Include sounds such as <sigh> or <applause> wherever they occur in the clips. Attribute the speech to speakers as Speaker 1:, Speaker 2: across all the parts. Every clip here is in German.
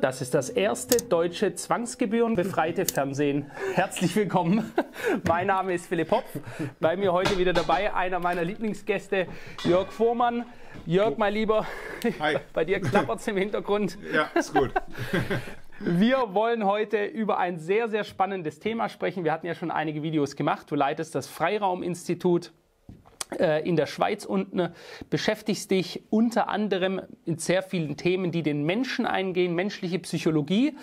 Speaker 1: Das ist das erste deutsche zwangsgebührenbefreite Fernsehen. Herzlich willkommen. <laughs> Mein Name ist Philipp Hopf. Bei mir heute wieder dabei einer meiner Lieblingsgäste, Jörg Vormann. Jörg, mein Lieber, Hi. <laughs> bei dir klappert es im Hintergrund. Ja, ist gut. <laughs> Wir wollen heute über ein sehr, sehr spannendes Thema sprechen. Wir hatten ja schon einige Videos gemacht. Du leitest das Freiraum-Institut. Äh, in der Schweiz unten äh, beschäftigst dich unter anderem mit sehr vielen Themen, die den Menschen eingehen, menschliche Psychologie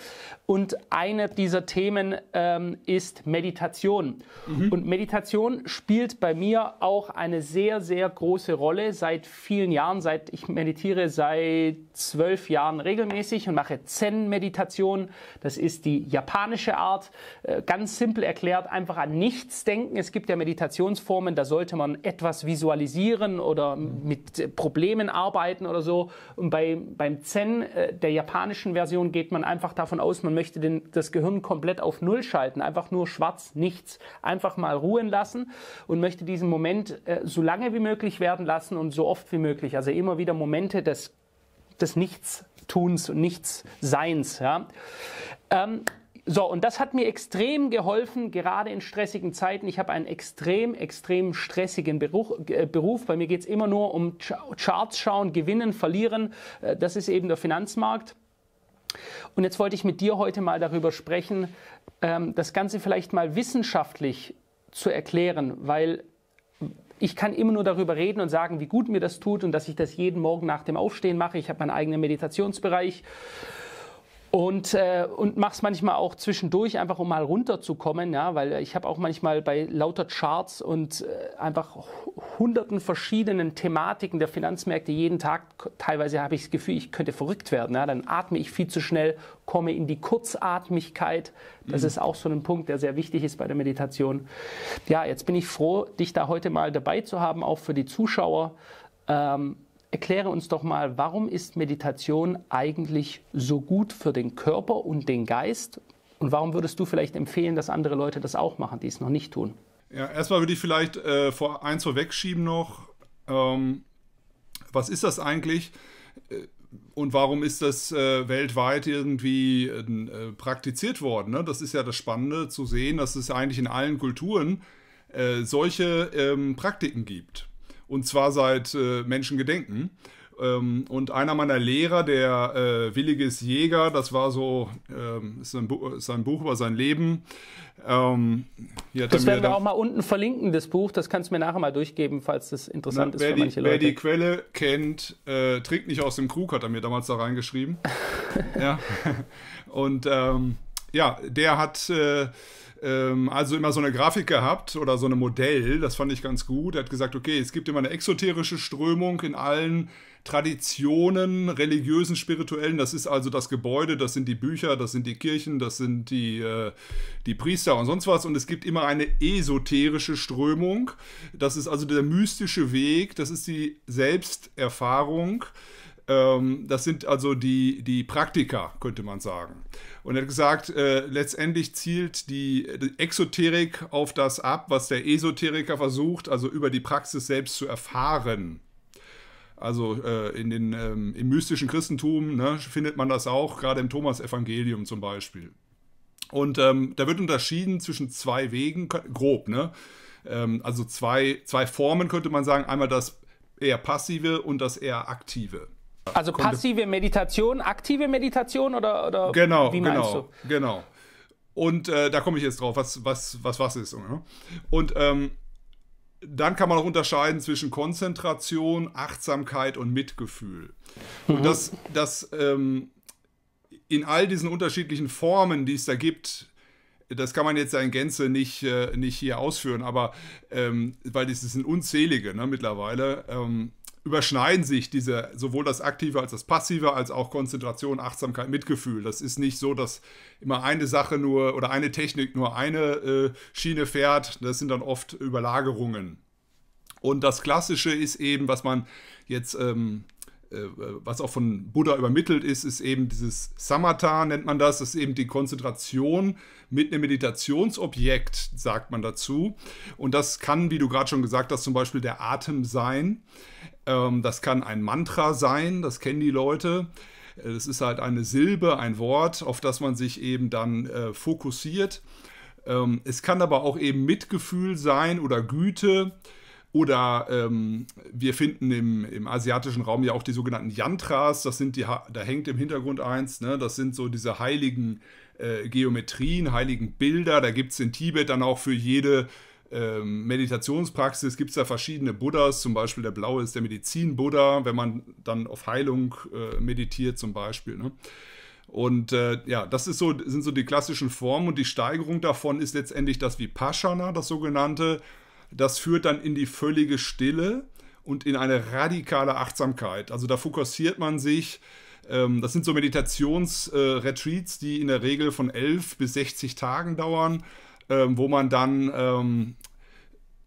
Speaker 1: und eine dieser Themen ähm, ist Meditation. Mhm. Und Meditation spielt bei mir auch eine sehr, sehr große Rolle seit vielen Jahren. Seit ich meditiere seit zwölf Jahren regelmäßig und mache Zen-Meditation. Das ist die japanische Art. Äh, ganz simpel erklärt, einfach an nichts denken. Es gibt ja Meditationsformen, da sollte man etwas visualisieren oder mhm. mit äh, Problemen arbeiten oder so. Und bei, beim Zen, äh, der japanischen Version, geht man einfach davon aus, man möchte den, das Gehirn komplett auf Null schalten, einfach nur schwarz, nichts, einfach mal ruhen lassen und möchte diesen Moment äh, so lange wie möglich werden lassen und so oft wie möglich. Also immer wieder Momente des, des Nichtstuns und Nichtseins. Ja. Ähm, so, und das hat mir extrem geholfen, gerade in stressigen Zeiten. Ich habe einen extrem, extrem stressigen Beruf. Äh, Beruf. Bei mir geht es immer nur um Charts schauen, gewinnen, verlieren. Äh, das ist eben der Finanzmarkt. Und jetzt wollte ich mit dir heute mal darüber sprechen, ähm, das Ganze vielleicht mal wissenschaftlich zu erklären, weil ich kann immer nur darüber reden und sagen, wie gut mir das tut und dass ich das jeden Morgen nach dem Aufstehen mache. Ich habe meinen eigenen Meditationsbereich und, äh, und mache es manchmal auch zwischendurch, einfach um mal runterzukommen, ja, weil ich habe auch manchmal bei lauter Charts und äh, einfach hunderten verschiedenen Thematiken der Finanzmärkte jeden Tag, teilweise habe ich das Gefühl, ich könnte verrückt werden. Ja, dann atme ich viel zu schnell, komme in die Kurzatmigkeit. Das mhm. ist auch so ein Punkt, der sehr wichtig ist bei der Meditation. Ja, jetzt bin ich froh, dich da heute mal dabei zu haben, auch für die Zuschauer. Ähm, Erkläre uns doch mal, warum ist Meditation eigentlich so gut für den Körper und den Geist? Und warum würdest du vielleicht empfehlen, dass andere Leute das auch machen, die es noch nicht tun?
Speaker 2: Ja, erstmal würde ich vielleicht äh, vor, eins vorwegschieben noch. Ähm, was ist das eigentlich? Äh, und warum ist das äh, weltweit irgendwie ähm, äh, praktiziert worden? Ne? Das ist ja das Spannende zu sehen, dass es eigentlich in allen Kulturen äh, solche ähm, Praktiken gibt und zwar seit äh, Menschengedenken. Ähm, und einer meiner Lehrer, der äh, Williges Jäger, das war so, ähm, ist, Bu ist Buch über sein Leben. Ähm, das werden wir da auch
Speaker 1: mal unten verlinken, das Buch. Das kannst du mir nachher mal durchgeben, falls das interessant Na, ist für die, manche Leute. Wer die
Speaker 2: Quelle kennt, äh, trinkt nicht aus dem Krug, hat er mir damals da reingeschrieben. <laughs> ja. <laughs> Und ähm, ja, der hat. Äh, ähm, also immer so eine Grafik gehabt oder so ein Modell, das fand ich ganz gut. Er hat gesagt, okay, es gibt immer eine exoterische Strömung in allen Traditionen, religiösen, spirituellen. Das ist also das Gebäude, das sind die Bücher, das sind die Kirchen, das sind die, äh, die Priester und sonst was. Und es gibt immer eine esoterische Strömung. Das ist also der mystische Weg, das ist die Selbsterfahrung. Ähm, das sind also die, die Praktiker, könnte man sagen. Und er hat gesagt, äh, letztendlich zielt die, die, Exoterik auf das ab, was der Esoteriker versucht, also über die Praxis selbst zu erfahren. Also äh, in den, ähm, im mystischen Christentum ne, findet man das auch, gerade im Thomas-Evangelium zum Beispiel. Und ähm, da wird unterschieden zwischen zwei Wegen, grob, ne? Ähm, also zwei, zwei Formen könnte man sagen. Einmal das eher passive und das eher aktive.
Speaker 1: Also passive Meditation, aktive Meditation oder, oder genau, wie meinst genau,
Speaker 2: du? Genau. Und äh, da komme ich jetzt drauf, was was, was, was ist. Oder? Ne? Und ähm, dann kann man auch unterscheiden zwischen Konzentration, Achtsamkeit und Mitgefühl. Mhm. Und das, das ähm, in all diesen unterschiedlichen Formen, die es da gibt, das kann man jetzt in Gänze nicht, äh, nicht hier ausführen, aber ähm, weil das sind unzählige ne, mittlerweile. Ähm, überschneiden sich diese sowohl das aktive als das passive als auch Konzentration, Achtsamkeit, Mitgefühl. Das ist nicht so, dass immer eine Sache nur oder eine Technik nur eine äh, Schiene fährt. Das sind dann oft Überlagerungen. Und das Klassische ist eben, was man jetzt ähm, äh, was auch von Buddha übermittelt ist, ist eben dieses Samatha, nennt man das, das ist eben die Konzentration mit einem Meditationsobjekt, sagt man dazu. Und das kann, wie du gerade schon gesagt hast, zum Beispiel der Atem sein. Ähm, das kann ein Mantra sein, das kennen die Leute. Äh, das ist halt eine Silbe, ein Wort, auf das man sich eben dann äh, fokussiert. Ähm, es kann aber auch eben Mitgefühl sein oder Güte oder ähm, wir finden im, im, asiatischen Raum ja auch die sogenannten Yantras, das sind die, da hängt im Hintergrund eins, ne? das sind so diese heiligen äh, Geometrien, heiligen Bilder. Da gibt es in Tibet dann auch für jede ähm, Meditationspraxis gibt es da verschiedene Buddhas, zum Beispiel der blaue ist der Medizin-Buddha, wenn man dann auf Heilung äh, meditiert zum Beispiel. Ne? Und äh, ja, das ist so, sind so die klassischen Formen und die Steigerung davon ist letztendlich das Vipassana, das sogenannte. Das führt dann in die völlige Stille und in eine radikale Achtsamkeit. Also da fokussiert man sich. Ähm, das sind so Meditationsretreats, äh, die in der Regel von 11 bis 60 Tagen dauern, ähm, wo man dann ähm,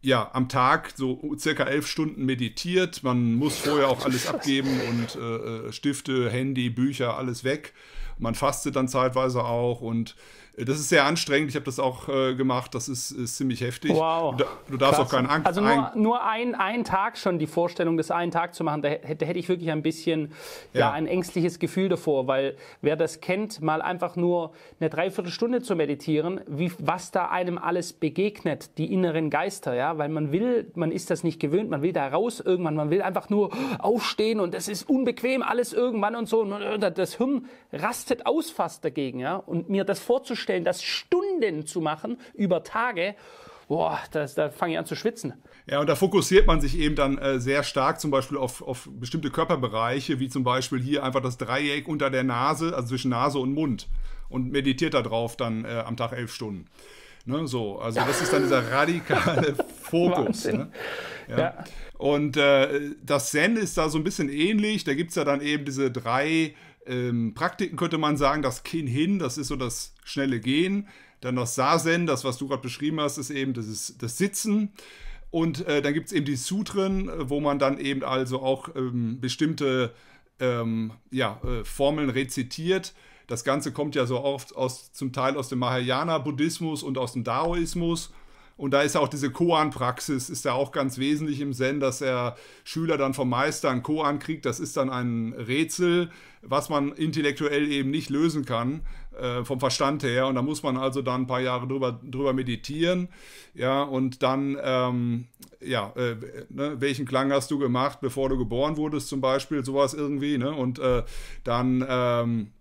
Speaker 2: ja, am Tag so circa elf Stunden meditiert. Man muss vorher auch alles abgeben und äh, äh Stifte, Handy, Bücher, alles weg. Man fastet dann zeitweise auch und äh, das ist sehr anstrengend. Ich habe das auch äh, gemacht. Das ist, ist, ziemlich heftig. Wow. Du, du darfst Klasse. auch keine Angst. Also nur,
Speaker 1: nur ein, ein Tag schon die Vorstellung, das einen Tag zu machen, da, hätte, hätte ich wirklich ein bisschen ja. ja. ein ängstliches Gefühl davor, weil wer das kennt, mal einfach nur eine Dreiviertelstunde zu meditieren, wie, was da einem alles begegnet, die inneren Geister, ja, weil man will, man ist das nicht gewöhnt, man will da raus irgendwann, man will einfach nur aufstehen und das ist unbequem alles irgendwann und so. das Hirn rast rastet aus fast dagegen, ja. Und mir das vorzustellen, das Stunden zu machen über Tage, boah, das, da fange ich an zu schwitzen.
Speaker 2: Ja, und da fokussiert man sich eben dann äh, sehr stark zum Beispiel auf, auf bestimmte Körperbereiche, wie zum Beispiel hier einfach das Dreieck unter der Nase, also zwischen Nase und Mund und meditiert darauf dann äh, am Tag elf Stunden. Ne, so, also das ist dann dieser radikale <laughs> Fokus. Ne? Ja. ja. Und äh, das Zen ist da so ein bisschen ähnlich. Da gibt es ja dann eben diese drei ähm, Praktiken könnte man sagen, das Kin hin, das ist so das schnelle Gehen. Dann das Sazen, das, was du gerade beschrieben hast, ist eben das, ist das Sitzen. Und äh, dann gibt es eben die Sutren, wo man dann eben also auch ähm, bestimmte ähm, ja, äh, Formeln rezitiert. Das Ganze kommt ja so oft aus, zum Teil aus dem Mahayana-Buddhismus und aus dem Daoismus. Und da ist auch diese Koan-Praxis, ist ja auch ganz wesentlich im Zen, dass der Schüler dann vom Meister einen Koan kriegt. Das ist dann ein Rätsel, was man intellektuell eben nicht lösen kann, äh, vom Verstand her. Und da muss man also dann ein paar Jahre drüber, drüber meditieren. Ja, und dann, ähm, ja, äh, ne, welchen Klang hast du gemacht, bevor du geboren wurdest, zum Beispiel, sowas irgendwie. Ne? Und äh, dann, ähm,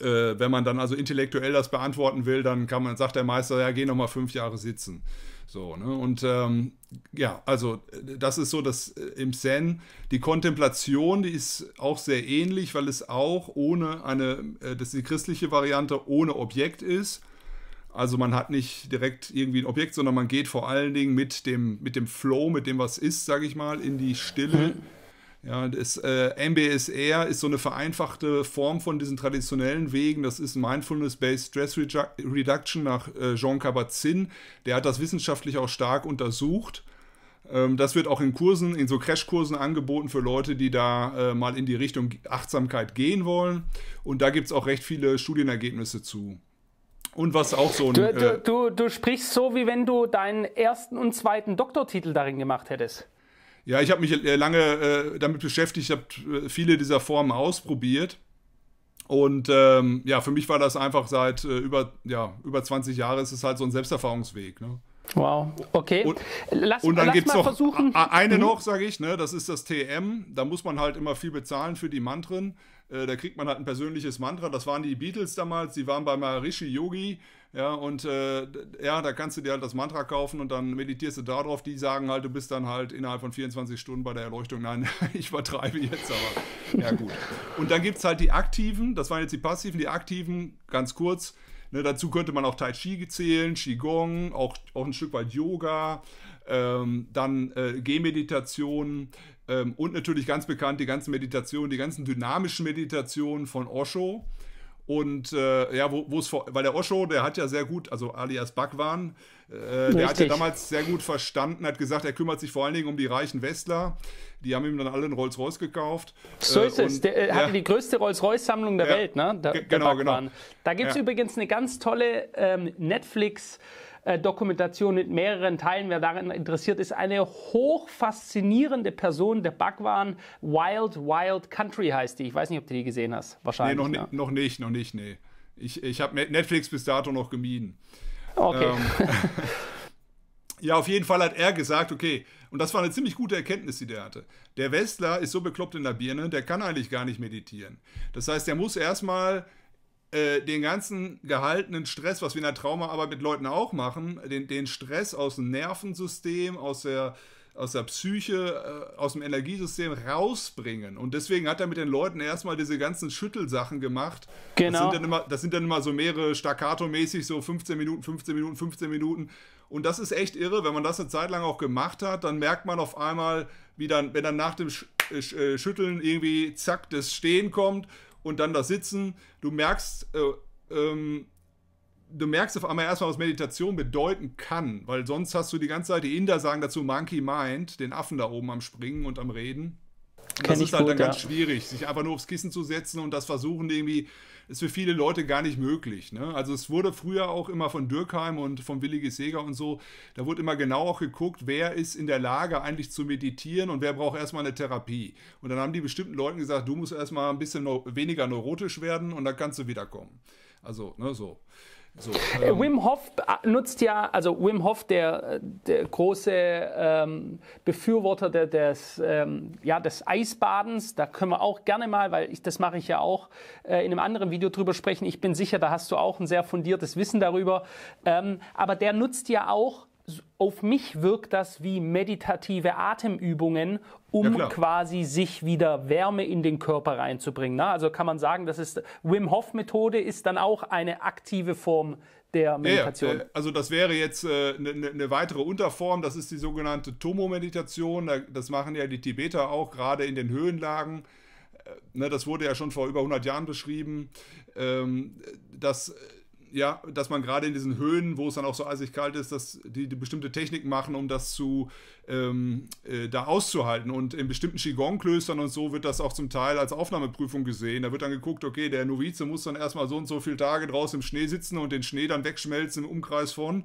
Speaker 2: äh, wenn man dann also intellektuell das beantworten will, dann kann man, sagt der Meister, ja, geh nochmal fünf Jahre sitzen. So, ne? Und ähm, ja, also äh, das ist so, dass äh, im Zen die Kontemplation, die ist auch sehr ähnlich, weil es auch ohne eine, äh, das ist die christliche Variante, ohne Objekt ist. Also man hat nicht direkt irgendwie ein Objekt, sondern man geht vor allen Dingen mit dem, mit dem Flow, mit dem was ist, sage ich mal, in die Stille. Mhm ja, das äh, MBSR ist so eine vereinfachte Form von diesen traditionellen Wegen. Das ist Mindfulness-Based Stress Reduction nach äh, Jean Kabat-Zinn. Der hat das wissenschaftlich auch stark untersucht. Ähm, das wird auch in Kursen, in so Crashkursen angeboten für Leute, die da äh, mal in die Richtung Achtsamkeit gehen wollen. Und da gibt es auch recht viele Studienergebnisse zu. Und was auch so ein. Du, du, äh,
Speaker 1: du, du sprichst so, wie wenn du deinen ersten und zweiten Doktortitel darin gemacht hättest.
Speaker 2: Ja, ich habe mich äh, lange äh, damit beschäftigt, habe äh, viele dieser Formen ausprobiert. Und ähm, ja, für mich war das einfach seit äh, über, ja, über 20 Jahren ist es halt so ein Selbsterfahrungsweg. Ne?
Speaker 1: Wow, okay. Und, lass, und dann gibt es noch versuchen. eine mhm. noch,
Speaker 2: sage ich, ne? das ist das TM. Da muss man halt immer viel bezahlen für die Mantren. Äh, da kriegt man halt ein persönliches Mantra. Das waren die Beatles damals, die waren bei Maharishi Yogi. Ja, und äh, ja, da kannst du dir halt das Mantra kaufen und dann meditierst du darauf. Die sagen halt, du bist dann halt innerhalb von 24 Stunden bei der Erleuchtung. Nein, <laughs> ich übertreibe jetzt, aber ja, gut. Und dann gibt es halt die Aktiven, das waren jetzt die Passiven, die Aktiven, ganz kurz. Ne, dazu könnte man auch Tai Chi zählen, Qigong, auch, auch ein Stück weit Yoga ähm, dann äh, Gehmeditationen ähm, und natürlich ganz bekannt die ganzen Meditationen, die ganzen dynamischen Meditationen von Osho. Und äh, ja, wo es vor, weil der Osho, der hat ja sehr gut, also alias Bhagwan, äh, der hat ja damals sehr gut verstanden, hat gesagt, er kümmert sich vor allen Dingen um die reichen Westler. Die haben ihm dann alle einen Rolls-Royce gekauft.
Speaker 1: Äh, so ist es. Der äh, ja. hatte die größte Rolls-Royce-Sammlung der ja. Welt, ne? Der, genau, der genau. genau. Da gibt es ja. übrigens eine ganz tolle ähm, Netflix- äh, Dokumentation mit mehreren Teilen. Wer daran interessiert ist, eine hochfaszinierende Person der Backwaren. Wild Wild Country heißt die. Ich weiß nicht, ob du die gesehen hast. Wahrscheinlich. Nee, noch, ja.
Speaker 2: noch nicht, noch nicht, nee. Ich, ich habe Netflix bis dato noch gemieden. Okay. Ähm, <laughs> ja, auf jeden Fall hat er gesagt, okay, und das war eine ziemlich gute Erkenntnis, die der hatte. Der Westler ist so bekloppt in der Birne, der kann eigentlich gar nicht meditieren. Das heißt, der muss erstmal äh, den ganzen gehaltenen Stress, was wir in der Traumaarbeit mit Leuten auch machen, den, den Stress aus dem Nervensystem, aus der, aus der Psyche, äh, aus dem Energiesystem rausbringen. Und deswegen hat er mit den Leuten erstmal diese ganzen Schüttelsachen gemacht. Genau. Das sind genau. dann immer, das sind dann immer so mehrere staccato-mäßig, so 15 Minuten, 15 Minuten, 15 Minuten. Und das ist echt irre, wenn man das eine Zeit lang auch gemacht hat, dann merkt man auf einmal, wie dann, wenn dann nach dem äh, äh, Schütteln irgendwie zack das Stehen kommt und dann das Sitzen. Du merkst, äh, ähm, du merkst auf einmal erstmal, was Meditation bedeuten kann, weil sonst hast du die ganze Zeit, die Inder sagen dazu Monkey Mind, den Affen da oben am Springen und am Reden. Und das ist halt gut, dann ja. ganz schwierig, sich einfach nur aufs Kissen zu setzen und das versuchen, irgendwie ist für viele Leute gar nicht möglich. Ne? Also es wurde früher auch immer von Dürkheim und von Willi Seger und so, da wurde immer genau auch geguckt, wer ist in der Lage eigentlich zu meditieren und wer braucht erstmal eine Therapie. Und dann haben die bestimmten Leuten gesagt, du musst erstmal ein bisschen neu weniger neurotisch werden und dann kannst du wiederkommen. Also,
Speaker 1: ne, so. So, äh, ähm. Wim Hof äh, nutzt ja, also Wim Hof, der, äh, der große ähm, Befürworter des, ähm, ja, des Eisbadens, da können wir auch gerne mal, weil ich, das mache ich ja auch, äh, in einem anderen Video drüber sprechen. Ich bin sicher, da hast du auch ein sehr fundiertes Wissen darüber. Ähm, aber der nutzt ja auch auf mich wirkt das wie meditative Atemübungen, um ja, quasi sich wieder Wärme in den Körper reinzubringen. Na, ne? also kann man sagen, das ist Wim Hof Methode ist dann auch eine aktive Form der Meditation. Ja, äh,
Speaker 2: also das wäre jetzt eine äh, ne, ne, ne weitere Unterform, das ist die sogenannte Tomo-Meditation. Das machen ja die Tibeter auch, gerade in den Höhenlagen. Äh, ne, das wurde ja schon vor über 100 Jahren beschrieben. Ähm, das äh, ja, dass man gerade in diesen Höhen, wo es dann auch so eisig kalt ist, dass die, die bestimmte Technik machen, um das zu ähm, äh, da auszuhalten. Und in bestimmten Qigong-Klöstern und so wird das auch zum Teil als Aufnahmeprüfung gesehen. Da wird dann geguckt, okay, der Novize muss dann erstmal so und so viele Tage draußen im Schnee sitzen und den Schnee dann wegschmelzen im Umkreis von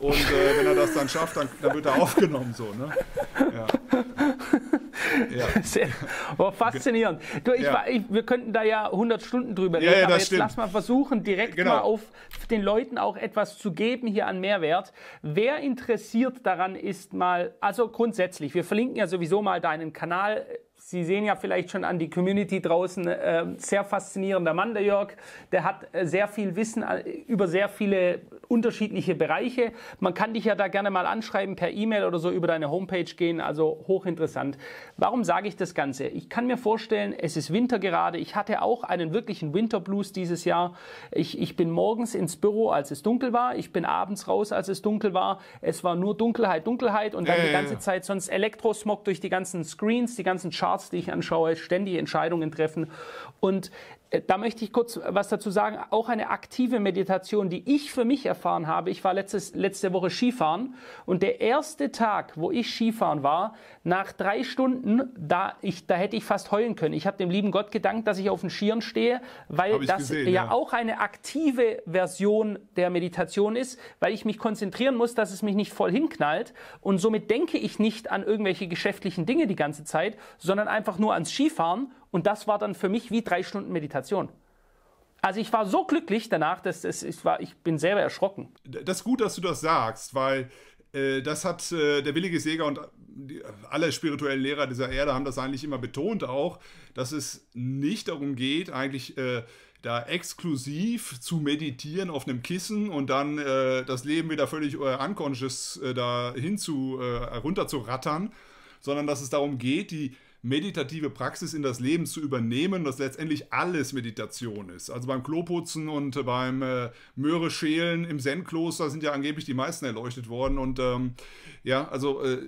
Speaker 1: und äh, wenn er das
Speaker 2: dann schafft, dann, dann, wird er aufgenommen so. Ne? Ja.
Speaker 1: Ja. <laughs> Sehr, oh, faszinierend. Du, ich, ja. ich, wir könnten da ja 100 Stunden drüber reden, ja, aber jetzt stimmt. lass mal versuchen, direkt genau. mal auf den Leuten auch etwas zu geben hier an Mehrwert. Wer interessiert daran ist mal, also grundsätzlich, wir verlinken ja sowieso mal deinen Kanal Sie sehen ja vielleicht schon an die Community draußen, äh, sehr faszinierender Mann, der Jörg. Der hat äh, sehr viel Wissen äh, über sehr viele unterschiedliche Bereiche. Man kann dich ja da gerne mal anschreiben per E-Mail oder so über deine Homepage gehen. Also hochinteressant. Warum sage ich das Ganze? Ich kann mir vorstellen, es ist Winter gerade. Ich hatte auch einen wirklichen Winterblues dieses Jahr. Ich, ich bin morgens ins Büro, als es dunkel war. Ich bin abends raus, als es dunkel war. Es war nur Dunkelheit, Dunkelheit und dann äh, die ganze Zeit sonst Elektrosmog durch die ganzen Screens, die ganzen Charts Charts, die ich anschaue, ständig Entscheidungen treffen. Und äh, da möchte ich kurz was dazu sagen. Auch eine aktive Meditation, die ich für mich erfahren habe. Ich war letztes, letzte Woche Skifahren und der erste Tag, wo ich Skifahren war, nach drei Stunden, da, ich, da hätte ich fast heulen können. Ich habe dem lieben Gott gedankt, dass ich auf den Skiern stehe, weil das gesehen, ja, ja, auch eine aktive Version der Meditation ist, weil ich mich konzentrieren muss, dass es mich nicht voll hinknallt. Und somit denke ich nicht an irgendwelche geschäftlichen Dinge die ganze Zeit, sondern einfach nur ans Skifahren und das war dann für mich wie drei Stunden Meditation. Also ich war so glücklich danach, dass es, ich, war, ich bin selber erschrocken. Das ist gut, dass du das sagst, weil äh, das hat
Speaker 2: äh, der willige Seger und äh, die, alle spirituellen Lehrer dieser Erde haben das eigentlich immer betont auch, dass es nicht darum geht, eigentlich äh, da exklusiv zu meditieren auf einem Kissen und dann äh, das Leben wieder völlig äh, unconscious da hin zu runter zu rattern, sondern dass es darum geht, die meditative Praxis in das Leben zu übernehmen, dass letztendlich alles Meditation ist. Also beim Kloputzen und äh, beim äh, Möhre schälen im Zen-Kloster sind ja angeblich die meisten erleuchtet worden. Und ähm, ja, also äh,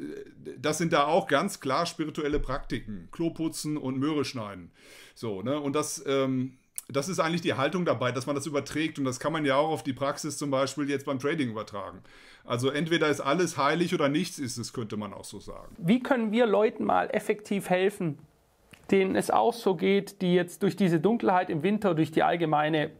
Speaker 2: das sind da auch ganz klar spirituelle Praktiken. Kloputzen und Möhre schneiden. So, ne? Und das... Ähm, das ist eigentlich die Haltung dabei, dass man das überträgt. Und das kann man ja auch auf die Praxis zum Beispiel jetzt beim Trading übertragen. Also entweder ist alles heilig oder nichts ist es, könnte man auch so sagen.
Speaker 1: Wie können wir Leuten mal effektiv helfen, denen es auch so geht, die jetzt durch diese Dunkelheit im Winter, durch die allgemeine,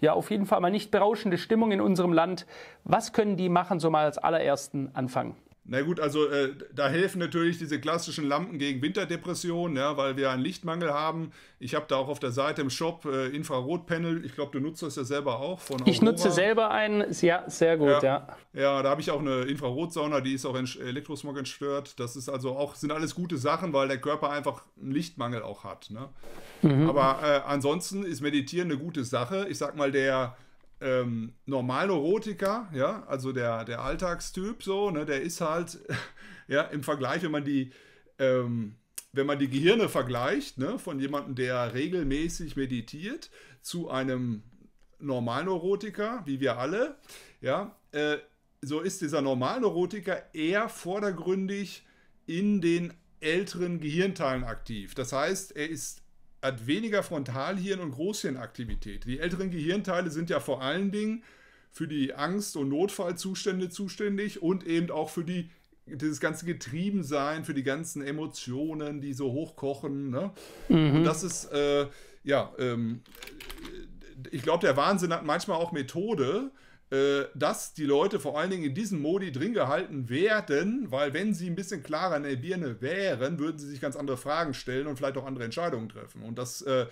Speaker 1: ja auf jeden Fall mal nicht berauschende Stimmung in unserem Land, was können die machen, so mal als allerersten anfangen?
Speaker 2: Na gut, also äh, da helfen natürlich diese klassischen Lampen gegen Winterdepressionen, ja, weil wir einen Lichtmangel haben. Ich habe da auch auf der Seite im Shop äh, Infrarotpanel. Ich glaube, du nutzt das ja selber auch von
Speaker 1: Aurora. Ich nutze selber einen, ja, sehr gut, ja.
Speaker 2: Ja, ja da habe ich auch eine Infrarotsauna, die ist auch Elektrosmog entstört. Das ist also auch, sind alles gute Sachen, weil der Körper einfach einen Lichtmangel auch hat. Ne? Mhm. Aber äh, ansonsten ist Meditieren eine gute Sache. Ich sag mal, der ähm, Normalneurotiker, ja, also der, der Alltagstyp so, ne, der ist halt, <laughs> ja, im Vergleich, wenn man die, ähm, wenn man die Gehirne vergleicht, ne, von jemandem, der regelmäßig meditiert, zu einem Normalneurotiker, wie wir alle, ja, äh, so ist dieser Normalneurotiker eher vordergründig in den älteren Gehirnteilen aktiv. Das heißt, er ist hat weniger Frontalhirn- und Großhirnaktivität. Die älteren Gehirnteile sind ja vor allen Dingen für die Angst- und Notfallzustände zuständig und eben auch für die, dieses ganze Getriebensein, für die ganzen Emotionen, die so hochkochen. Ne? Mhm. Und das ist, äh, ja, ähm, ich glaube, der Wahnsinn hat manchmal auch Methode, äh, dass die Leute vor allen Dingen in diesem Modi drin gehalten werden, weil wenn sie ein bisschen klarer in der Birne wären, würden sie sich ganz andere Fragen stellen und vielleicht auch andere Entscheidungen treffen. Und das, äh,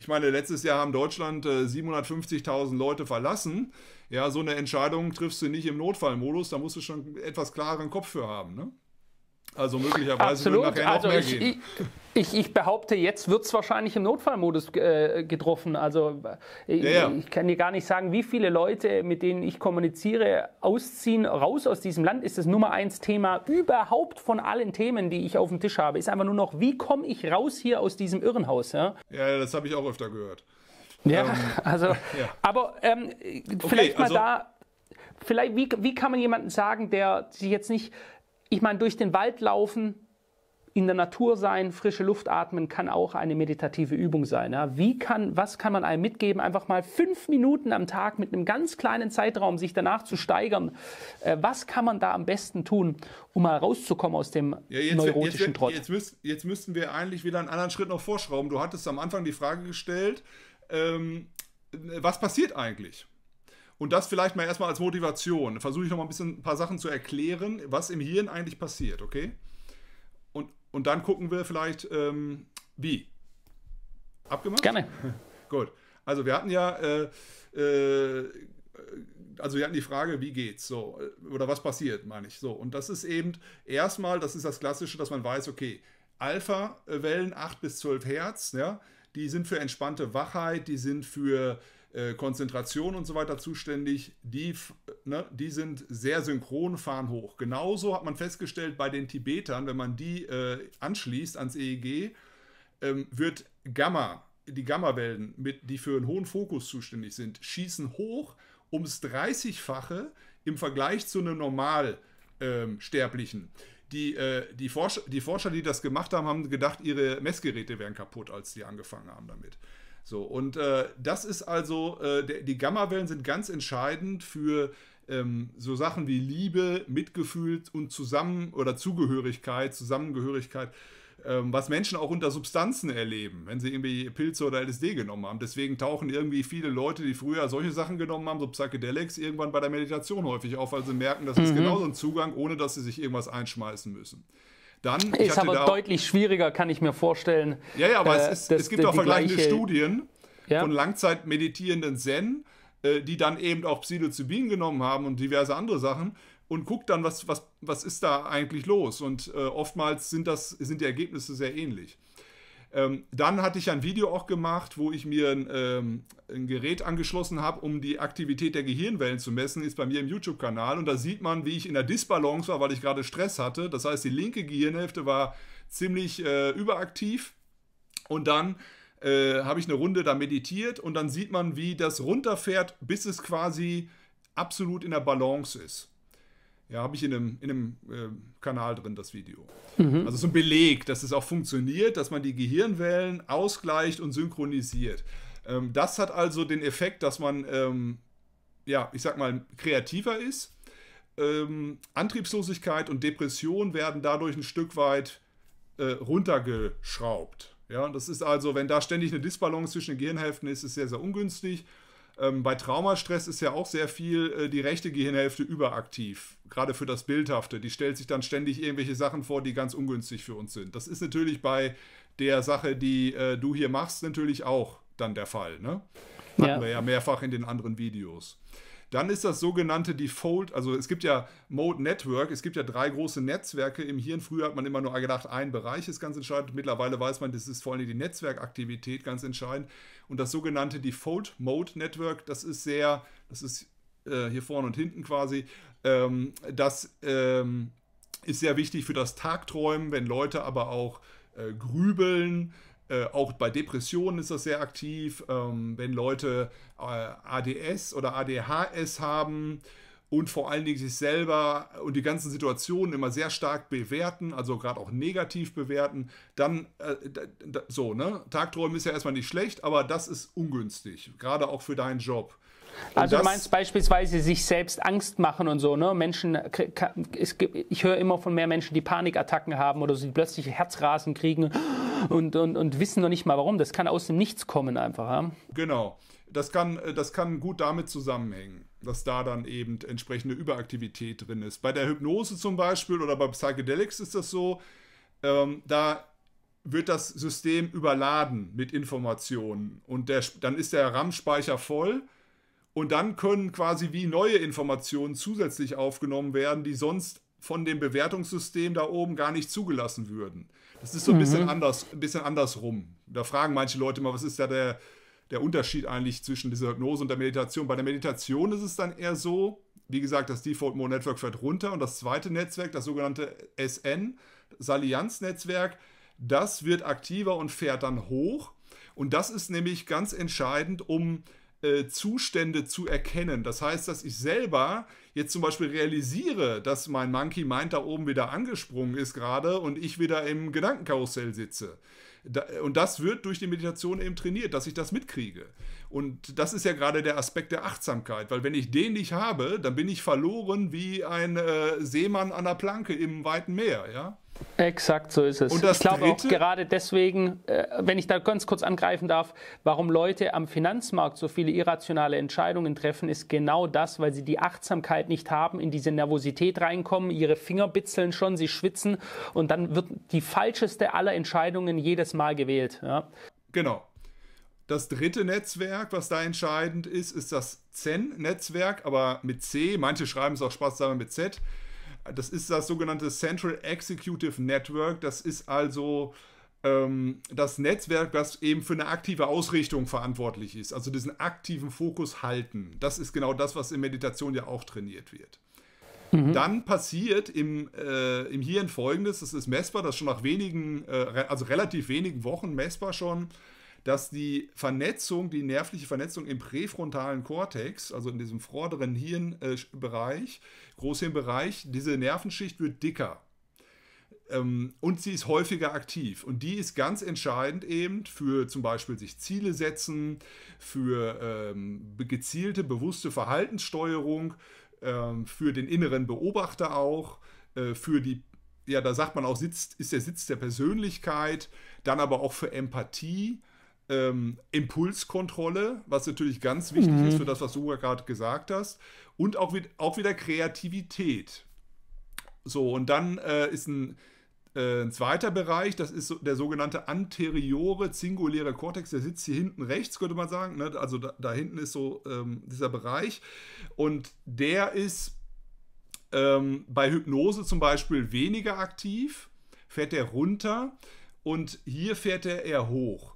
Speaker 2: ich meine, letztes Jahr haben Deutschland 750.000 äh, Leute verlassen. Ja, so eine Entscheidung triffst du nicht im Notfallmodus, da musst du schon etwas klareren Kopf für haben. Ne? Also möglicherweise Absolut. wird nachher also noch mehr ich, gehen.
Speaker 1: Ich, ich, ich behaupte, jetzt wird es wahrscheinlich im Notfallmodus äh, getroffen. Also ich, äh, ja, ja. ich, kann dir gar nicht sagen, wie viele Leute, mit denen ich kommuniziere, ausziehen, raus aus diesem Land, ist das Nummer eins Thema überhaupt von allen Themen, die ich auf dem Tisch habe. Ist einfach nur noch, wie komme ich raus hier aus diesem Irrenhaus? Ja,
Speaker 2: ja das habe ich auch öfter gehört.
Speaker 1: Ja, ähm, <laughs> also, ja. aber ähm, vielleicht okay, mal also, da vielleicht, wie, wie kann man jemanden sagen, der sich jetzt nicht ich meine, durch den Wald laufen, in der Natur sein, frische Luft atmen, kann auch eine meditative Übung sein. Ja. Wie kann, was kann man einem mitgeben? Einfach mal fünf Minuten am Tag mit einem ganz kleinen Zeitraum sich danach zu steigern. Äh, was kann man da am besten tun, um mal rauszukommen aus dem ja, jetzt, neurotischen jetzt, Trott? Jetzt,
Speaker 2: müß, jetzt müssten wir eigentlich wieder einen anderen Schritt noch vorschrauben. Du hattest am Anfang die Frage gestellt, ähm, was passiert eigentlich? Und das vielleicht mal erstmal als Motivation. Versuche ich nochmal ein bisschen ein paar Sachen zu erklären, was im Hirn eigentlich passiert, okay? Und, und dann gucken wir vielleicht, ähm, wie. Abgemacht? Gerne. <laughs> Gut. Also wir hatten ja, äh, äh, also wir hatten die Frage, wie geht's so? Äh, oder was passiert, meine ich. So. Und das ist eben erstmal, das ist das Klassische, dass man weiß, okay, Alpha-Wellen 8 bis 12 Hertz, ja, die sind für entspannte Wachheit, die sind für äh, Konzentration und so weiter zuständig, die, ne, die sind sehr synchron, fahren hoch. Genauso hat man festgestellt bei den Tibetern, wenn man die äh, anschließt ans EEG, ähm, wird Gamma, die Gammawellen, mit, die für einen hohen Fokus zuständig sind, schießen hoch ums 30-fache im Vergleich zu einem Normalsterblichen. Ähm, die, äh, die, Forscher, die Forscher, die das gemacht haben, haben gedacht, ihre Messgeräte wären kaputt, als die angefangen haben damit. So, und äh, das ist also, äh, der, die Gammawellen sind ganz entscheidend für ähm, so Sachen wie Liebe, Mitgefühl und Zusammen- oder Zugehörigkeit, Zusammengehörigkeit, ähm, was Menschen auch unter Substanzen erleben, wenn sie irgendwie Pilze oder LSD genommen haben. Deswegen tauchen irgendwie viele Leute, die früher solche Sachen genommen haben, so Psychedelics, irgendwann bei der Meditation häufig auf, weil sie merken, das mhm. ist genauso ein Zugang, ohne dass sie sich irgendwas einschmeißen müssen. Dann, ist aber
Speaker 1: deutlich schwieriger, kann ich mir vorstellen. Ja, ja, aber äh, es, ist, das, es, gibt auch vergleichende gleiche, Studien
Speaker 2: ja? von Langzeitmeditierenden Zen, äh, die dann eben auch Psilocybin genommen haben und diverse andere Sachen und guckt dann, was, was, was ist da eigentlich los. Und äh, oftmals sind, das, sind die Ergebnisse sehr ähnlich. Ähm, dann hatte ich ein Video auch gemacht, wo ich mir ein, ähm, ein Gerät angeschlossen habe, um die Aktivität der Gehirnwellen zu messen. Ist bei mir im YouTube-Kanal. Und da sieht man, wie ich in der Disbalance war, weil ich gerade Stress hatte. Das heißt, die linke Gehirnhälfte war ziemlich äh, überaktiv. Und dann äh, habe ich eine Runde da meditiert und dann sieht man, wie das runterfährt, bis es quasi absolut in der Balance ist. Ja, habe ich in einem, in einem äh, Kanal drin, das Video. Mhm. Also so ein Beleg, dass es auch funktioniert, dass man die Gehirnwellen ausgleicht und synchronisiert. Ähm, das hat also den Effekt, dass man, ähm, ja, ich sag mal, kreativer ist. Ähm, Antriebslosigkeit und Depression werden dadurch ein Stück weit äh, runtergeschraubt. Ja, das ist also, wenn da ständig eine Disbalance zwischen den Gehirnhälften ist, ist sehr, sehr ungünstig. Ähm, bei Traumastress ist ja auch sehr viel äh, die rechte Gehirnhälfte überaktiv, gerade für das Bildhafte. Die stellt sich dann ständig irgendwelche Sachen vor, die ganz ungünstig für uns sind. Das ist natürlich bei der Sache, die äh, du hier machst, natürlich auch dann der Fall. Ne? Hatten ja. wir ja mehrfach in den anderen Videos. Dann ist das sogenannte Default, also es gibt ja Mode Network, es gibt ja drei große Netzwerke im Hirn. Früher hat man immer nur gedacht, ein Bereich ist ganz entscheidend. Mittlerweile weiß man, das ist vor allem die Netzwerkaktivität ganz entscheidend. Und das sogenannte Default Mode Network, das ist sehr, das ist äh, hier vorne und hinten quasi, ähm, das ähm, ist sehr wichtig für das Tagträumen, wenn Leute aber auch äh, grübeln, äh, auch bei Depressionen ist das sehr aktiv. Ähm, wenn Leute äh, ADS oder ADHS haben und vor allen Dingen sich selber und die ganzen Situationen immer sehr stark bewerten, also gerade auch negativ bewerten, dann äh, so, ne? Tagträumen ist ja erstmal nicht schlecht, aber das ist ungünstig, gerade auch für deinen Job. also du meinst
Speaker 1: beispielsweise sich selbst Angst machen und so, ne? Menschen, ich höre immer von mehr Menschen, die Panikattacken haben oder sie plötzlich Herzrasen kriegen und, und, und wissen noch nicht mal warum. Das kann aus dem Nichts kommen einfach. Ja?
Speaker 2: Genau. Das kann, das kann gut damit zusammenhängen, dass da dann eben entsprechende Überaktivität drin ist. Bei der Hypnose zum Beispiel oder bei Psychedelics ist das so, ähm, da wird das System überladen mit Informationen und der, dann ist der RAM-Speicher voll und dann können quasi wie neue Informationen zusätzlich aufgenommen werden, die sonst von dem Bewertungssystem da oben gar nicht zugelassen würden. Das ist so ein bisschen mhm. anders, ein bisschen andersrum. Da fragen manche Leute mal, was ist da der, der Unterschied eigentlich zwischen dieser Hypnose und der Meditation? Bei der Meditation ist es dann eher so, wie gesagt, das Default Mode Network fährt runter und das zweite Netzwerk, das sogenannte SN, das Allianz-Netzwerk, das wird aktiver und fährt dann hoch. Und das ist nämlich ganz entscheidend, um äh, Zustände zu erkennen. Das heißt, dass ich selber jetzt zum Beispiel realisiere, dass mein Monkey Mind da oben wieder angesprungen ist gerade und ich wieder im Gedankenkarussell sitze. und das wird durch die Meditation eben trainiert, dass ich das mitkriege. Und das ist ja gerade der Aspekt der Achtsamkeit, weil wenn ich den nicht habe, dann bin ich verloren wie ein äh, Seemann an der Planke im
Speaker 1: weiten Meer, ja. Exakt, so ist es. Und das ich glaube Dritte? auch gerade deswegen, äh, wenn ich da ganz kurz angreifen darf, warum Leute am Finanzmarkt so viele irrationale Entscheidungen treffen, ist genau das, weil sie die Achtsamkeit nicht haben, in diese Nervosität reinkommen, ihre Finger bitzeln schon, sie schwitzen und dann wird die falscheste aller Entscheidungen jedes Mal gewählt. Ja. Genau.
Speaker 2: Das dritte Netzwerk, was da entscheidend ist, ist das Zen-Netzwerk, aber mit C. Manche schreiben es auch Spaß zusammen mit Z. Das ist das sogenannte Central Executive Network. Das ist also ähm, das Netzwerk, das eben für eine aktive Ausrichtung verantwortlich ist. Also diesen aktiven Fokus halten. Das ist genau das, was in Meditation ja auch trainiert wird. Mhm. Dann passiert im, äh, im Hirn folgendes: Das ist messbar, das ist schon nach wenigen, äh, also relativ wenigen Wochen messbar schon dass die Vernetzung, die nervliche Vernetzung im präfrontalen Kortex, also in diesem vorderen Hirnbereich, äh, Großhirnbereich, diese Nervenschicht wird dicker. Ähm, und sie ist häufiger aktiv. Und die ist ganz entscheidend eben für zum Beispiel sich Ziele setzen, für ähm, gezielte, bewusste Verhaltenssteuerung, ähm, für den inneren Beobachter auch, äh, für die ja, da sagt man auch, ist der Sitz der Persönlichkeit, dann aber auch für Empathie ähm, Impulskontrolle, was natürlich ganz wichtig mhm. ist für das, was du gerade gesagt hast, und auch, wieder, auch wieder Kreativität. So, und dann äh, ist ein, äh, ein, zweiter Bereich, das ist so, der sogenannte anteriore singuläre Kortex, der sitzt hier hinten rechts, könnte man sagen. Ne? Also da, da, hinten ist so ähm, dieser Bereich. Und der ist ähm, bei Hypnose zum Beispiel weniger aktiv, fährt er runter und hier fährt er eher hoch.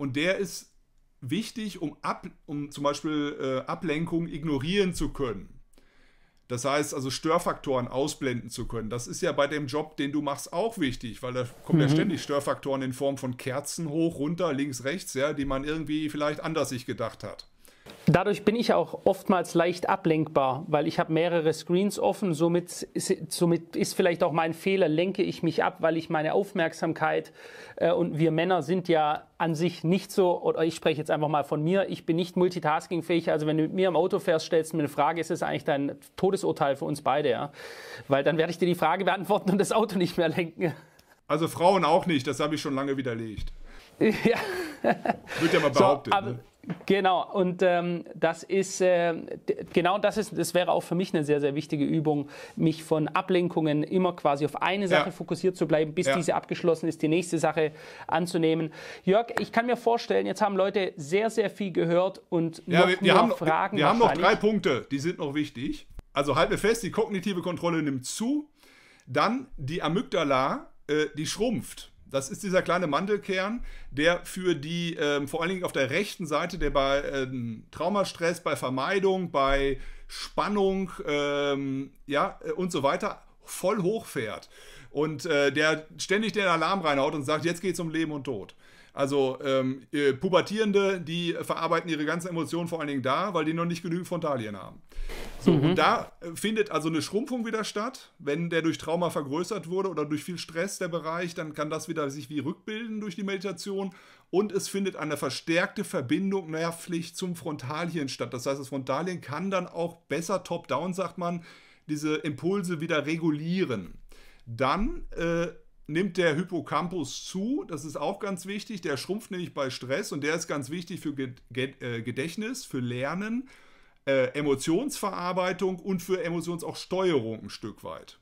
Speaker 2: Und der ist wichtig, um, ab, um zum Beispiel äh, Ablenkung ignorieren zu können. Das heißt also Störfaktoren ausblenden zu können. Das ist ja bei dem Job, den du machst, auch wichtig, weil da kommen mhm. ja ständig Störfaktoren in Form von Kerzen hoch, runter, links, rechts, ja, die man irgendwie vielleicht anders sich gedacht hat.
Speaker 1: Dadurch bin ich auch oftmals leicht ablenkbar, weil ich habe mehrere Screens offen. Somit ist, somit ist vielleicht auch mein Fehler, lenke ich mich ab, weil ich meine Aufmerksamkeit äh, und wir Männer sind ja an sich nicht so, oder ich spreche jetzt einfach mal von mir, ich bin nicht multitaskingfähig. Also wenn du mit mir im Auto fährst, stellst du mir eine Frage, ist es eigentlich dein Todesurteil für uns beide, ja? Weil dann werde ich dir die Frage beantworten und das Auto nicht mehr lenken.
Speaker 2: Also Frauen auch nicht, das habe ich schon lange widerlegt. <laughs> Ja.
Speaker 1: Wird ja mal behauptet. So, aber, ne? Genau, und ähm, das ist äh, genau das ist, das wäre auch für mich eine sehr, sehr wichtige Übung, mich von Ablenkungen immer quasi auf eine Sache ja. fokussiert zu bleiben, bis ja. diese abgeschlossen ist, die nächste Sache anzunehmen. Jörg, ich kann mir vorstellen, jetzt haben Leute sehr, sehr viel gehört und ja, noch wir, wir haben, Fragen. Wir haben noch drei
Speaker 2: Punkte, die sind noch wichtig. Also halte wir fest, die kognitive Kontrolle nimmt zu, dann die Amygdala, äh, die schrumpft das ist dieser kleine Mandelkern, der für die, ähm, vor allen Dingen auf der rechten Seite, der bei ähm, Traumastress, bei Vermeidung, bei Spannung ähm, ja, äh, und so weiter voll hochfährt. Und äh, der ständig den Alarm reinhaut und sagt, jetzt geht es um Leben und Tod. Also ähm, äh, Pubertierende, die verarbeiten ihre ganzen Emotionen vor allen Dingen da, weil die noch nicht genügend Frontalien haben. So, mhm. und da äh, findet also eine Schrumpfung wieder statt. Wenn der durch Trauma vergrößert wurde oder durch viel Stress der Bereich, dann kann das wieder sich wie rückbilden durch die Meditation. Und es findet eine verstärkte Verbindung nervlich zum Frontalien statt. Das heißt, das Frontalien kann dann auch besser top-down, sagt man, diese Impulse wieder regulieren. Dann äh, nimmt der Hippocampus zu. Das ist auch ganz wichtig. Der schrumpft nämlich bei Stress und der ist ganz wichtig für äh, Gedächtnis, für Lernen, äh, Emotionsverarbeitung und für Emotionssteuerung ein Stück weit.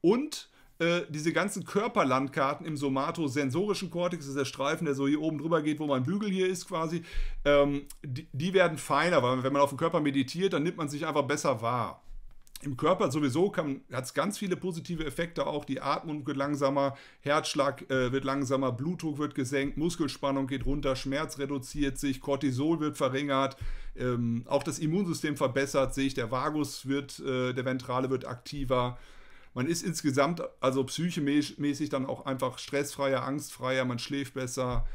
Speaker 2: Und äh, diese ganzen Körperlandkarten im somatosensorischen Kortex, das ist der Streifen, der so hier oben drüber geht, wo mein Bügel hier ist quasi, ähm, die, die werden feiner, weil wenn man auf den Körper meditiert, dann nimmt man sich einfach besser wahr im Körper sowieso hat es ganz viele positive Effekte auch. Die Atmung wird langsamer, Herzschlag äh, wird langsamer, Blutdruck wird gesenkt, Muskelspannung geht runter, Schmerz reduziert sich, Cortisol wird verringert, ähm, auch das Immunsystem verbessert sich, der Vagus wird, äh, der Ventrale wird aktiver. Man ist insgesamt also psychemäßig dann auch einfach stressfreier, angstfreier, man schläft besser,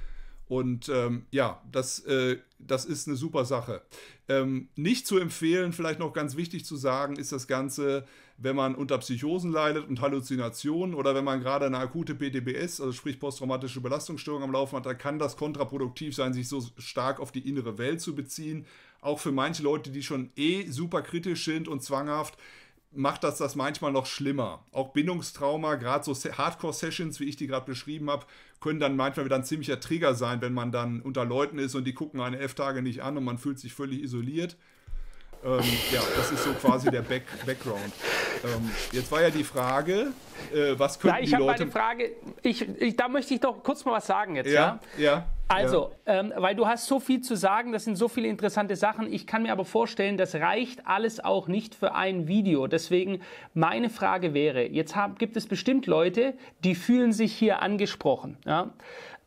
Speaker 2: und ähm, ja, das, äh, das ist eine super Sache. Ähm, nicht zu empfehlen, vielleicht noch ganz wichtig zu sagen, ist das Ganze, wenn man unter Psychosen leidet und Halluzinationen oder wenn man gerade eine akute PTBS, also sprich posttraumatische Belastungsstörung am Laufen hat, dann kann das kontraproduktiv sein, sich so stark auf die innere Welt zu beziehen. Auch für manche Leute, die schon eh super kritisch sind und zwanghaft macht das das manchmal noch schlimmer. Auch Bindungstrauma, gerade so Hardcore-Sessions, wie ich die gerade beschrieben habe, können dann manchmal wieder ein ziemlicher Trigger sein, wenn man dann unter Leuten ist und die gucken eine elf Tage nicht an und man fühlt sich völlig isoliert. Ähm, ja, das ist so quasi der Back Background. Ähm, jetzt war ja die Frage, äh,
Speaker 1: was können Na, die Leute... Ich habe eine Frage, da möchte ich doch kurz mal was sagen jetzt. Ja, ja. ja also, ja. Ähm, weil du hast so viel zu sagen, das sind so viele interessante Sachen. Ich kann mir aber vorstellen, das reicht alles auch nicht für ein Video. Deswegen meine Frage wäre, jetzt hab, gibt es bestimmt Leute, die fühlen sich hier angesprochen. Ja?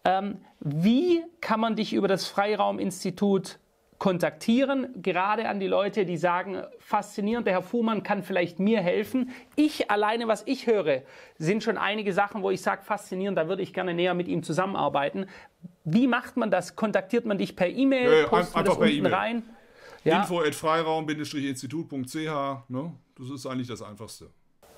Speaker 1: Ähm, wie kann man dich über das Freiraum-Institut kontaktieren, gerade an die Leute, die sagen, faszinierend, der Herr Fuhrmann kann vielleicht mir helfen. Ich alleine, was ich höre, sind schon einige Sachen, wo ich sage, faszinierend, da würde ich gerne näher mit ihm zusammenarbeiten. Wie macht man das? Kontaktiert man dich per E-Mail? Ja, ja, einfach per unten e rein?
Speaker 2: Ja. Info at freiraum-institut.ch, ne? das ist eigentlich das Einfachste.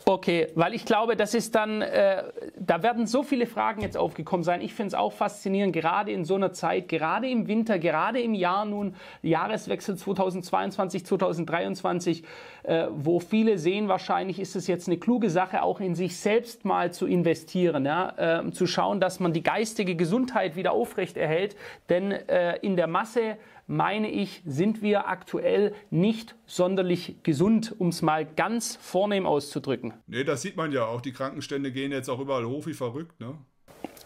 Speaker 1: Okay, weil ich glaube, das ist dann, äh, da werden so viele Fragen jetzt aufgekommen sein. Ich finde es auch faszinierend, gerade in so einer Zeit, gerade im Winter, gerade im Jahr nun, Jahreswechsel 2022, 2023, äh, wo viele sehen, wahrscheinlich ist es jetzt eine kluge Sache, auch in sich selbst mal zu investieren, ja? äh, zu schauen, dass man die geistige Gesundheit wieder aufrecht erhält. Denn äh, in der Masse meine ich, sind wir aktuell nicht sonderlich gesund, um es mal ganz vornehm auszudrücken. Nee, das sieht man ja auch. Die Krankenstände
Speaker 2: gehen jetzt auch überall hoch wie verrückt, ne?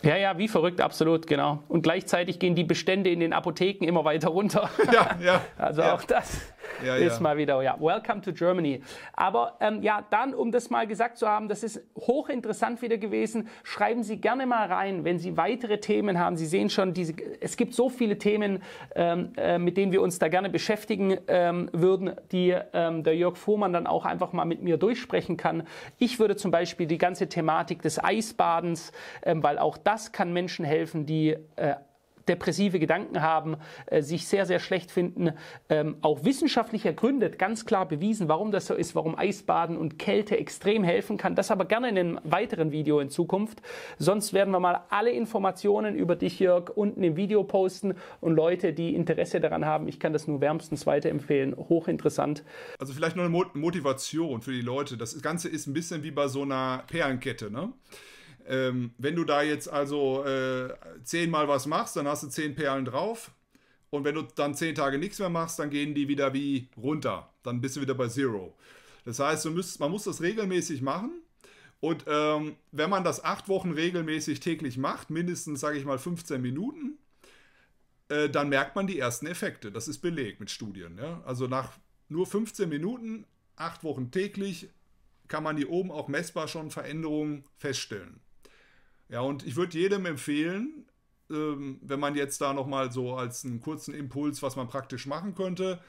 Speaker 1: Ja, ja, wie verrückt, absolut, genau. Und gleichzeitig gehen die Bestände in den Apotheken immer weiter runter. Ja, ja. <laughs> also ja. auch das ja, ist ja. mal wieder, ja, welcome to Germany. Aber ähm, ja, dann, um das mal gesagt zu haben, das ist hochinteressant wieder gewesen. Schreiben Sie gerne mal rein, wenn Sie weitere Themen haben. Sie sehen schon, diese, es gibt so viele Themen, ähm, äh, mit denen wir uns da gerne beschäftigen ähm, würden, die ähm, der Jörg Fuhrmann dann auch einfach mal mit mir durchsprechen kann. Ich würde zum Beispiel die ganze Thematik des Eisbadens, ähm, weil auch das kann Menschen helfen, die äh, depressive Gedanken haben, äh, sich sehr, sehr schlecht finden, ähm, auch wissenschaftlich ergründet, ganz klar bewiesen, warum das so ist, warum Eisbaden und Kälte extrem helfen kann. Das aber gerne in einem weiteren Video in Zukunft. Sonst werden wir mal alle Informationen über dich, Jörg, unten im Video posten und Leute, die Interesse daran haben, ich kann das nur wärmstens weiterempfehlen. Hochinteressant.
Speaker 2: Also vielleicht noch eine Motivation für die Leute. Das Ganze ist ein bisschen wie bei so einer Perlenkette, ne? Ähm, wenn du da jetzt also äh, zehnmal was machst, dann hast du zehn Perlen drauf. Und wenn du dann zehn Tage nichts mehr machst, dann gehen die wieder wie runter. Dann bist du wieder bei Zero. Das heißt, du müsst, man muss das regelmäßig machen. Und ähm, wenn man das acht Wochen regelmäßig täglich macht, mindestens, sage ich mal, 15 Minuten, äh, dann merkt man die ersten Effekte. Das ist belegt mit Studien. Ja? Also nach nur 15 Minuten, acht Wochen täglich, kann man hier oben auch messbar schon Veränderungen feststellen. Ja, und ich würde jedem empfehlen, ähm, wenn man jetzt da nochmal so als einen kurzen Impuls, was man praktisch machen könnte,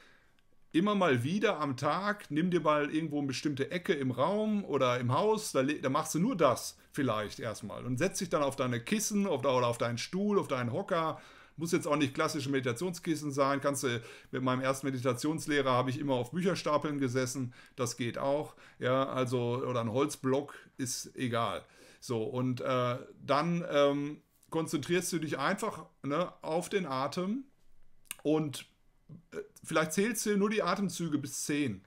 Speaker 2: immer mal wieder am Tag, nimm dir mal irgendwo eine bestimmte Ecke im Raum oder im Haus, da, da machst du nur das vielleicht erstmal und setz dich dann auf deine Kissen auf, oder auf deinen Stuhl, auf deinen Hocker. Muss jetzt auch nicht klassische Meditationskissen sein. Kannst du, mit meinem ersten Meditationslehrer habe ich immer auf Bücherstapeln gesessen. Das geht auch. Ja, also, oder ein Holzblock ist egal. So, und äh, dann ähm, konzentrierst du dich einfach ne, auf den Atem und äh, vielleicht zählst du nur die Atemzüge bis 10.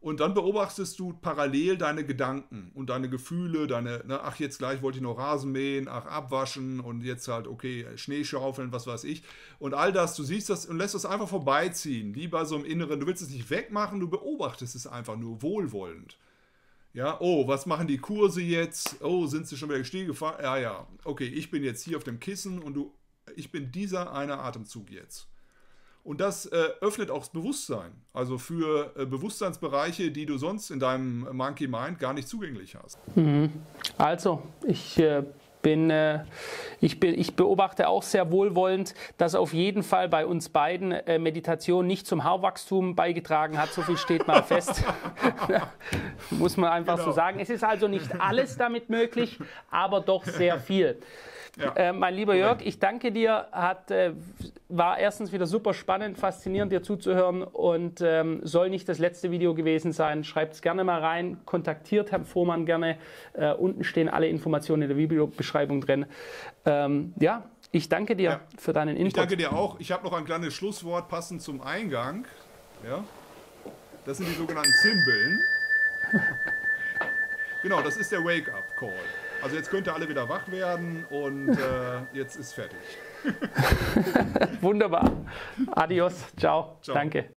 Speaker 2: Und dann beobachtest du parallel deine Gedanken und deine Gefühle, deine, ne, ach, jetzt gleich wollte ich noch Rasen mähen, ach, abwaschen und jetzt halt, okay, Schneeschaufeln, was weiß ich. Und all das, du siehst das und lässt das einfach vorbeiziehen, wie bei so einem Inneren. Du willst es nicht wegmachen, du beobachtest es einfach nur wohlwollend. Ja, oh, was machen die Kurse jetzt? Oh, sind sie schon wieder gestiegen? Gefahren? Ja, ja. Okay, ich bin jetzt hier auf dem Kissen und du, ich bin dieser eine Atemzug jetzt. Und das äh, öffnet auch das Bewusstsein. Also für äh, Bewusstseinsbereiche, die du sonst in deinem Monkey Mind gar nicht zugänglich hast.
Speaker 1: Mhm. Also, ich äh, bin, äh, ich, bin, ich beobachte auch sehr wohlwollend, dass auf jeden Fall bei uns beiden äh, Meditation nicht zum Haarwachstum beigetragen hat. So viel steht mal <laughs> fest. Muss man einfach genau. so sagen. Es ist also nicht alles damit möglich, aber doch sehr viel. Ja. Äh, mein lieber Jörg, ich danke dir. Hat, äh, war erstens wieder super spannend, faszinierend, dir zuzuhören und ähm, soll nicht das letzte Video gewesen sein. Schreibt es gerne mal rein, kontaktiert Herrn Vormann gerne. Äh, unten stehen alle Informationen in der Videobeschreibung drin. Ähm, ja, ich danke dir ja. für deinen Input. Ich danke dir auch.
Speaker 2: Ich habe noch ein kleines Schlusswort passend zum Eingang. Ja. Das sind die sogenannten Zimbeln. <laughs> genau, das ist der Wake-up-Call. Also jetzt könnt ihr alle wieder wach werden und äh, jetzt ist fertig.
Speaker 1: <laughs> Wunderbar. Adios. Ciao. Ciao. Danke.